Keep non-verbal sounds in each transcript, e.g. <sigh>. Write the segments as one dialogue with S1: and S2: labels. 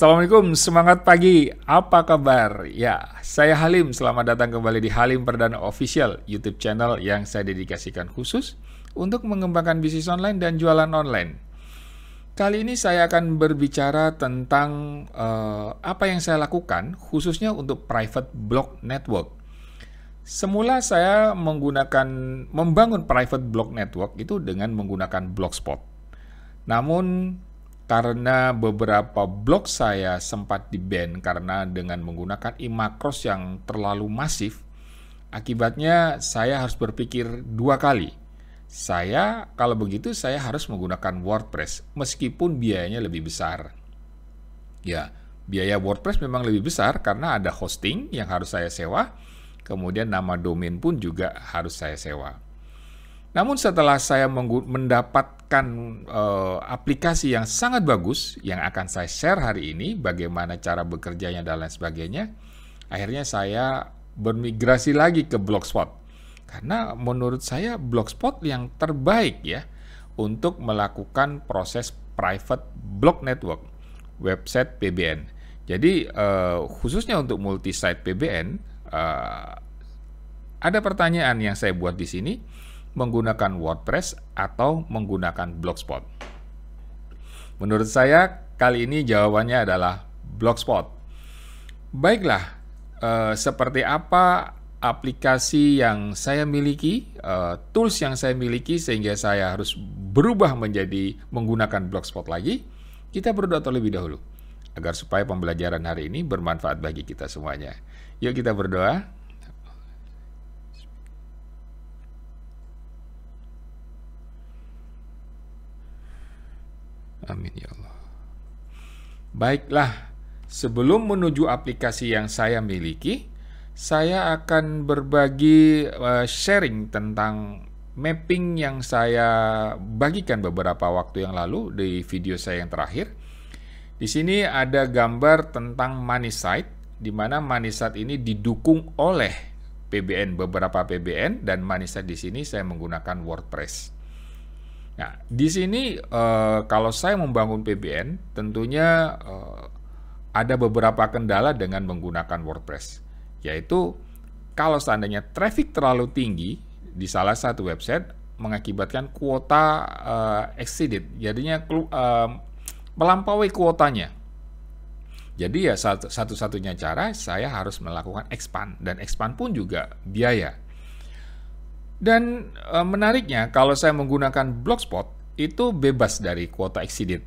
S1: Assalamualaikum, semangat pagi. Apa kabar? Ya, saya Halim. Selamat datang kembali di Halim Perdana Official YouTube channel yang saya dedikasikan khusus untuk mengembangkan bisnis online dan jualan online. Kali ini saya akan berbicara tentang uh, apa yang saya lakukan khususnya untuk private blog network. Semula saya menggunakan membangun private blog network itu dengan menggunakan Blogspot. Namun karena beberapa blog saya sempat di-ban karena dengan menggunakan Imacros yang terlalu masif, akibatnya saya harus berpikir dua kali. Saya, kalau begitu saya harus menggunakan WordPress, meskipun biayanya lebih besar. Ya, biaya WordPress memang lebih besar karena ada hosting yang harus saya sewa, kemudian nama domain pun juga harus saya sewa. Namun setelah saya mendapat akan uh, eh, aplikasi yang sangat bagus yang akan saya share hari ini bagaimana cara bekerjanya dan lain sebagainya. Akhirnya saya bermigrasi lagi ke Blogspot. Karena menurut saya Blogspot yang terbaik ya untuk melakukan proses private blog network website PBN. Jadi uh, khususnya untuk multi site PBN uh, eh, ada pertanyaan yang saya buat di sini menggunakan WordPress, atau menggunakan Blogspot? Menurut saya, kali ini jawabannya adalah Blogspot. Baiklah, eh, seperti apa aplikasi yang saya miliki, eh, tools yang saya miliki, sehingga saya harus berubah menjadi menggunakan Blogspot lagi? Kita berdoa terlebih dahulu agar supaya pembelajaran hari ini bermanfaat bagi kita semuanya. Yuk kita berdoa. Amin ya Allah. Baiklah, sebelum menuju aplikasi yang saya miliki, saya akan berbagi uh, sharing tentang mapping yang saya bagikan beberapa waktu yang lalu di video saya yang terakhir. Di sini ada gambar tentang money site, di mana money site ini didukung oleh PBN beberapa PBN dan money site di sini saya menggunakan WordPress. Nah, di sini uh, kalau saya membangun PBN, tentunya uh, ada beberapa kendala dengan menggunakan WordPress, yaitu kalau seandainya traffic terlalu tinggi di salah satu website mengakibatkan kuota uh, exceeded, jadinya uh, melampaui kuotanya. Jadi ya satu-satunya cara saya harus melakukan expand dan expand pun juga biaya. Dan e, menariknya kalau saya menggunakan Blogspot itu bebas dari kuota exceeded.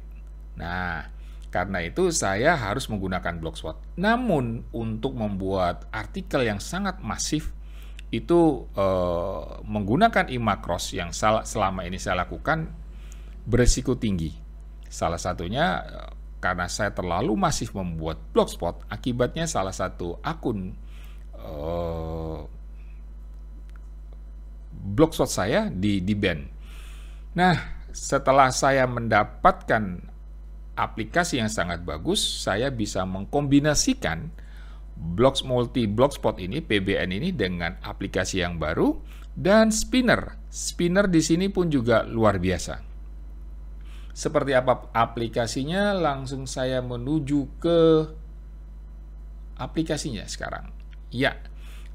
S1: Nah, karena itu saya harus menggunakan Blogspot. Namun untuk membuat artikel yang sangat masif itu e, menggunakan Imacross yang sal selama ini saya lakukan beresiko tinggi. Salah satunya e, karena saya terlalu masif membuat Blogspot, akibatnya salah satu akun e, blogspot saya di di band. Nah, setelah saya mendapatkan aplikasi yang sangat bagus, saya bisa mengkombinasikan Blogs Multi Blogspot ini, PBN ini dengan aplikasi yang baru dan spinner. Spinner di sini pun juga luar biasa. Seperti apa aplikasinya? Langsung saya menuju ke aplikasinya sekarang. Ya,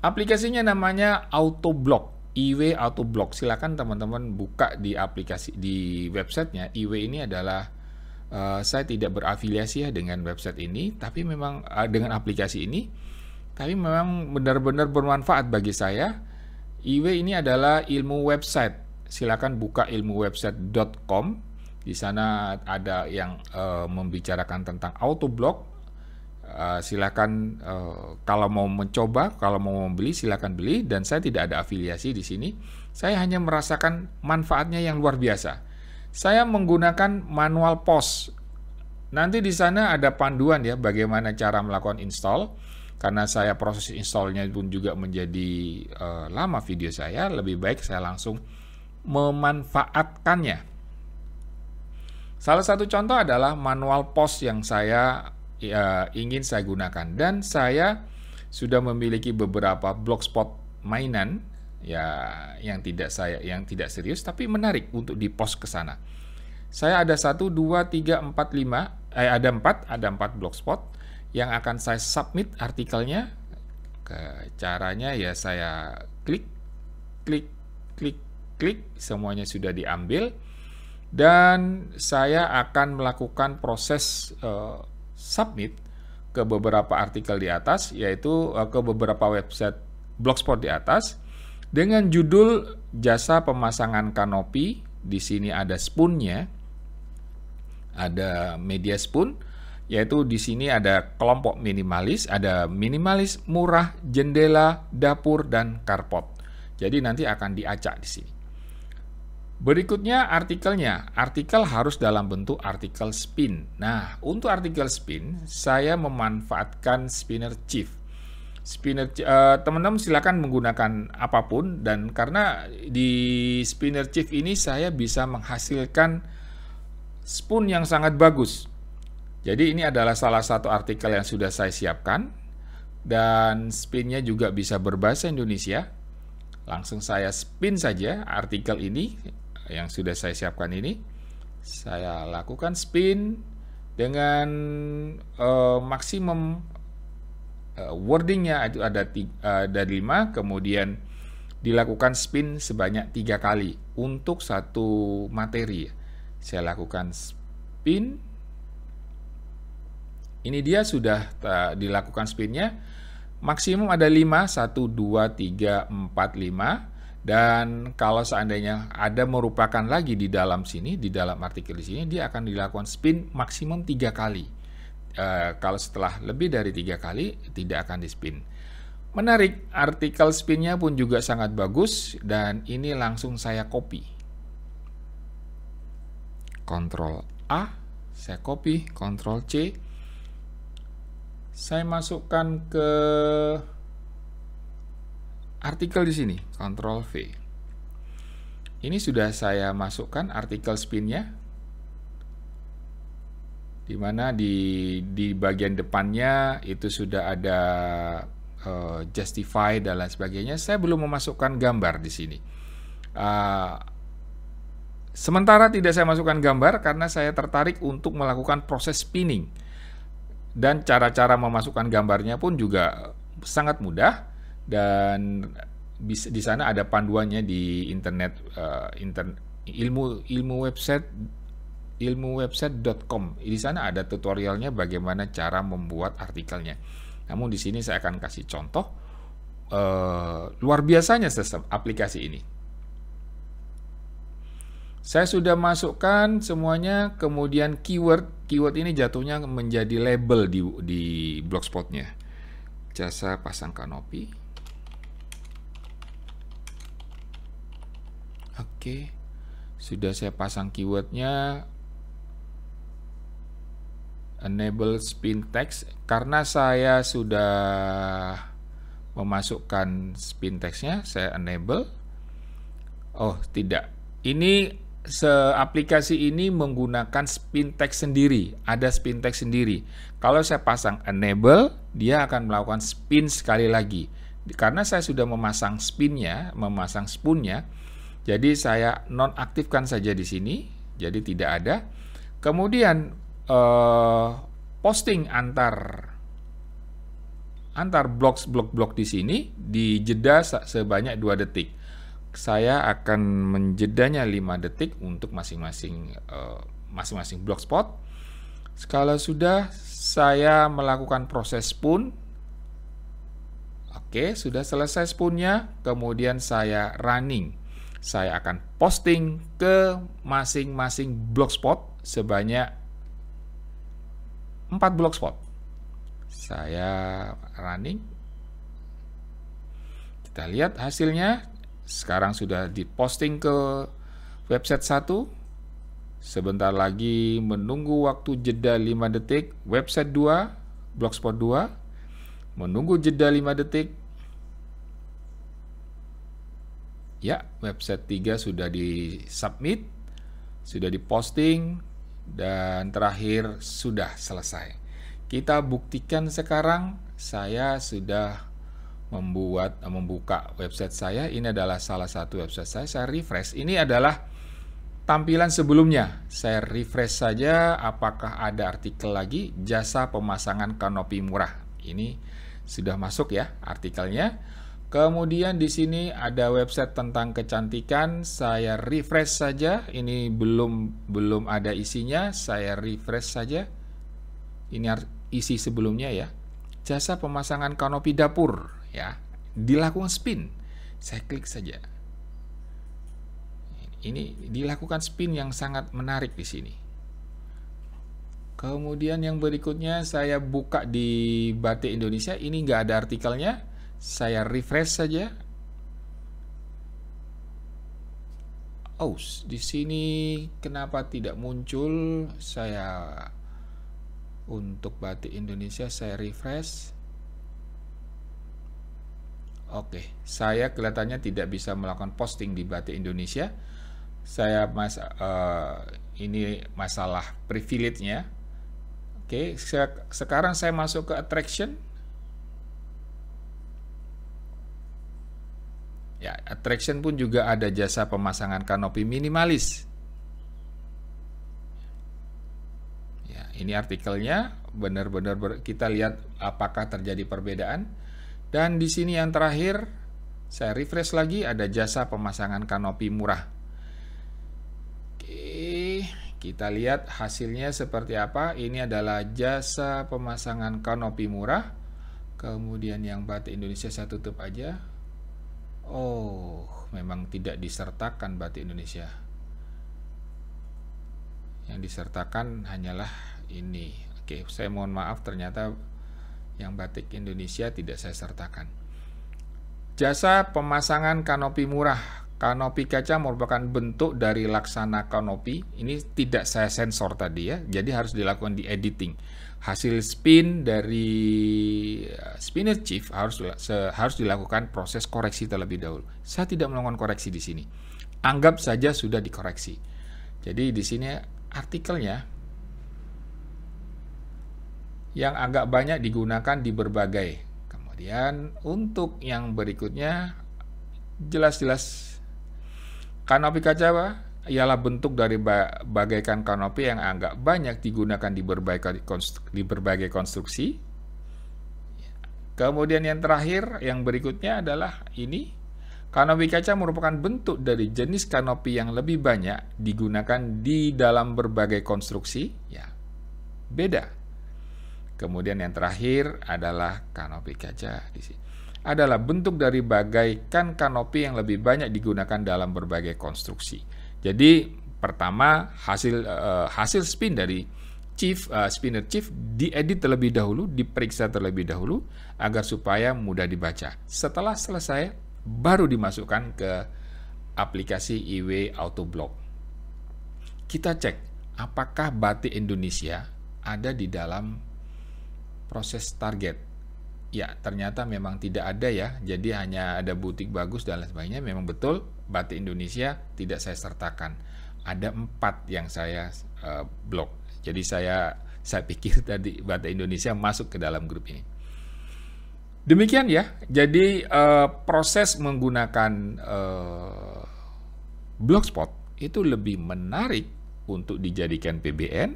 S1: aplikasinya namanya Autoblock. IW auto block. Silakan teman-teman buka di aplikasi di websitenya. IW ini adalah uh, saya tidak berafiliasi ya dengan website ini, tapi memang uh, dengan aplikasi ini, tapi memang benar-benar bermanfaat bagi saya. IW ini adalah ilmu website. Silakan buka ilmu website.com Di sana ada yang uh, membicarakan tentang auto block Eh, silakan uh, kalau mau mencoba, kalau mau membeli silakan beli dan saya tidak ada afiliasi di sini. Saya hanya merasakan manfaatnya yang luar biasa. Saya menggunakan manual pos. Nanti di sana ada panduan ya bagaimana cara melakukan install. Karena saya proses installnya pun juga menjadi uh, lama video saya, lebih baik saya langsung memanfaatkannya. Salah satu contoh adalah manual pos yang saya Ya, ingin saya gunakan dan saya sudah memiliki beberapa blogspot mainan ya yang tidak saya yang tidak serius tapi menarik untuk dipost ke sana. Saya ada satu dua tiga empat lima eh ada empat ada 4 blogspot yang akan saya submit artikelnya. Ke caranya ya saya klik klik klik klik semuanya sudah diambil dan saya akan melakukan proses uh, submit ke beberapa artikel di atas, yaitu eh, ke beberapa website blogspot di atas, dengan judul jasa pemasangan kanopi. Di sini ada spoonnya, ada media spoon, yaitu di sini ada kelompok minimalis, ada minimalis murah, jendela, dapur, dan karpot. Jadi nanti akan diacak di sini. Berikutnya artikelnya. Artikel harus dalam bentuk artikel spin. Nah, untuk artikel spin, saya memanfaatkan spinner chief. Spinner uh, teman-teman silakan menggunakan apapun dan karena di spinner chief ini saya bisa menghasilkan spoon yang sangat bagus. Jadi ini adalah salah satu artikel yang sudah saya siapkan dan spinnya juga bisa berbahasa Indonesia. Langsung saya spin saja artikel ini yang sudah saya siapkan ini saya lakukan spin dengan uh, maksimum uh, wordingnya itu ada tiga, uh, ada lima kemudian dilakukan spin sebanyak tiga kali untuk satu materi saya lakukan spin ini dia sudah uh, dilakukan spinnya maksimum ada lima, satu, dua, tiga, empat, lima. Dan kalau seandainya ada merupakan lagi di dalam sini, di dalam artikel di sini, dia akan dilakukan spin maksimum tiga kali. E, kalau setelah lebih dari tiga kali, tidak akan di spin. Menarik, artikel spinnya pun juga sangat bagus dan ini langsung saya copy. Ctrl A, saya copy, Ctrl C. Saya masukkan ke artikel di sini, Control V. Ini sudah saya masukkan artikel spinnya, di mana di di bagian depannya itu sudah ada uh, eh, justify dan lain sebagainya. Saya belum memasukkan gambar di sini. Uh, sementara tidak saya masukkan gambar karena saya tertarik untuk melakukan proses spinning dan cara-cara memasukkan gambarnya pun juga sangat mudah dan bisa di sana ada panduannya di internet uh, inter, ilmu ilmu website ilmu di sana ada tutorialnya bagaimana cara membuat artikelnya namun di sini saya akan kasih contoh uh, luar biasanya sistem aplikasi ini saya sudah masukkan semuanya, kemudian keyword, keyword ini jatuhnya menjadi label di, di blogspotnya. Jasa pasang kanopi, Oke, sudah saya pasang keywordnya enable spin text karena saya sudah memasukkan spin textnya saya enable oh tidak ini aplikasi ini menggunakan spin text sendiri ada spin text sendiri kalau saya pasang enable dia akan melakukan spin sekali lagi karena saya sudah memasang spinnya memasang spoonnya jadi saya nonaktifkan saja di sini, jadi tidak ada. Kemudian eh, posting antar antar blok-blok-blok di sini dijeda sebanyak dua detik. Saya akan menjedanya 5 detik untuk masing-masing eh, masing-masing eh, blogspot. Kalau sudah saya melakukan proses pun, Oke, sudah selesai spoonnya. Kemudian saya running saya akan posting ke masing-masing blogspot sebanyak 4 blogspot. Saya running. Kita lihat hasilnya. Sekarang sudah diposting ke website 1. Sebentar lagi menunggu waktu jeda 5 detik website 2, blogspot 2. Menunggu jeda 5 detik Ya, website 3 sudah di-submit, sudah diposting, dan terakhir sudah selesai. Kita buktikan sekarang saya sudah membuat eh, membuka website saya. Ini adalah salah satu website saya. Saya refresh. Ini adalah tampilan sebelumnya. Saya refresh saja apakah ada artikel lagi jasa pemasangan kanopi murah. Ini sudah masuk ya artikelnya. Kemudian di sini ada website tentang kecantikan, saya refresh saja. Ini belum belum ada isinya, saya refresh saja. Ini isi sebelumnya ya. Jasa pemasangan kanopi dapur ya. Dilakukan spin. Saya klik saja. Ini dilakukan spin yang sangat menarik di sini. Kemudian yang berikutnya saya buka di Batik Indonesia, ini nggak ada artikelnya saya refresh saja. Oh, di sini kenapa tidak muncul? Saya untuk batik Indonesia saya refresh. Oke, saya kelihatannya tidak bisa melakukan posting di Batik Indonesia. Saya mas uh, ini masalah privilege-nya. Oke, sekarang saya masuk ke attraction. Attraction pun juga ada jasa pemasangan kanopi minimalis. Ya, ini artikelnya benar-benar kita lihat apakah terjadi perbedaan. Dan di sini yang terakhir saya refresh lagi ada jasa pemasangan kanopi murah. Oke, kita lihat hasilnya seperti apa. Ini adalah jasa pemasangan kanopi murah. Kemudian yang batik Indonesia saya tutup aja. Oh, memang tidak disertakan batik Indonesia. Yang disertakan hanyalah ini. Oke, saya mohon maaf ternyata yang batik Indonesia tidak saya sertakan. Jasa pemasangan kanopi murah. Kanopi kaca merupakan bentuk dari laksana kanopi. Ini tidak saya sensor tadi ya, jadi harus dilakukan di editing hasil spin dari eh, spinner chief harus harus dilakukan proses koreksi terlebih dahulu. Saya tidak melakukan koreksi di sini. Anggap saja sudah dikoreksi. Jadi di sini artikelnya yang agak banyak digunakan di berbagai. Kemudian untuk yang berikutnya jelas-jelas kanopi kaca ialah bentuk dari bagaikan kanopi yang agak banyak digunakan di berbagai, di berbagai konstruksi. Kemudian yang terakhir, yang berikutnya adalah ini. Kanopi kaca merupakan bentuk dari jenis kanopi yang lebih banyak digunakan di dalam berbagai konstruksi. Ya, beda. Kemudian yang terakhir adalah kanopi kaca di sini adalah bentuk dari bagaikan kanopi yang lebih banyak digunakan dalam berbagai konstruksi. Jadi pertama hasil uh, hasil spin dari chief uh, spinner chief diedit terlebih dahulu, diperiksa terlebih dahulu agar supaya mudah dibaca. Setelah selesai baru dimasukkan ke aplikasi IW Auto Block. Kita cek apakah batik Indonesia ada di dalam proses target. Ya, ternyata memang tidak ada ya. Jadi hanya ada butik bagus dan lain sebagainya memang betul batik Indonesia tidak saya sertakan. Ada empat yang saya uh, blok. Jadi saya saya pikir <laughs> tadi batik Indonesia masuk ke dalam grup ini. Demikian ya. Jadi uh, proses menggunakan uh, blogspot itu lebih menarik untuk dijadikan PBN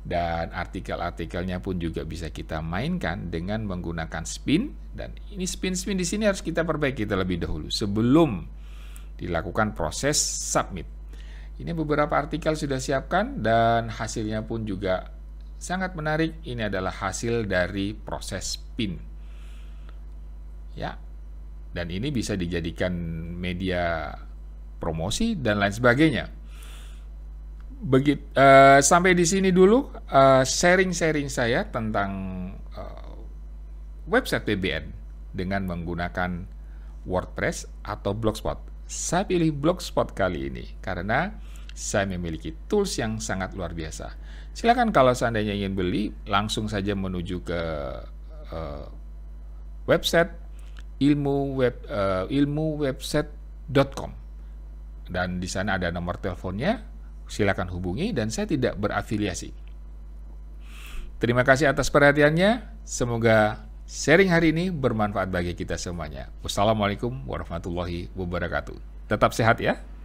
S1: dan artikel-artikelnya pun juga bisa kita mainkan dengan menggunakan spin dan ini spin-spin di sini harus kita perbaiki terlebih dahulu sebelum dilakukan proses submit. Ini beberapa artikel sudah siapkan dan hasilnya pun juga sangat menarik. Ini adalah hasil dari proses pin. Ya. Dan ini bisa dijadikan media promosi dan lain sebagainya. Begit, uh, sampai di sini dulu eh, sharing-sharing uh, saya tentang uh, website BBN dengan menggunakan WordPress atau Blogspot. Saya pilih Blogspot kali ini karena saya memiliki tools yang sangat luar biasa. Silakan kalau seandainya ingin beli, langsung saja menuju ke uh, website ilmu web uh, ilmu dan di sana ada nomor teleponnya. Silakan hubungi dan saya tidak berafiliasi. Terima kasih atas perhatiannya. Semoga Sharing hari ini bermanfaat bagi kita semuanya. Wassalamualaikum warahmatullahi wabarakatuh. Tetap sehat ya.